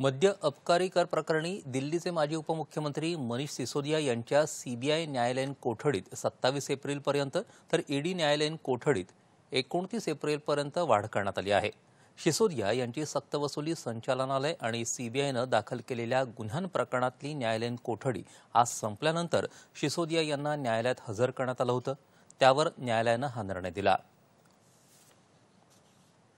मद्य अपकारी कर प्रकरणी दिल्लीचे माजी उपमुख्यमंत्री मनीष सिसोदिया यांच्या सीबीआय न्यायालयीन कोठडीत सत्तावीस एप्रिलपर्यंत तर ईडी न्यायालयीन कोठडीत एकोणतीस एप्रिलपर्यंत वाढ करण्यात आली आहे सिसोदिया यांची सक्तवसुली संचालनालय आणि सीबीआयनं दाखल केलेल्या गुन्ह्यांप्रकरणातली न्यायालयीन कोठडी आज संपल्यानंतर सिसोदिया यांना न्यायालयात हजर करण्यात आलं होतं त्यावर न्यायालयानं हा निर्णय दिला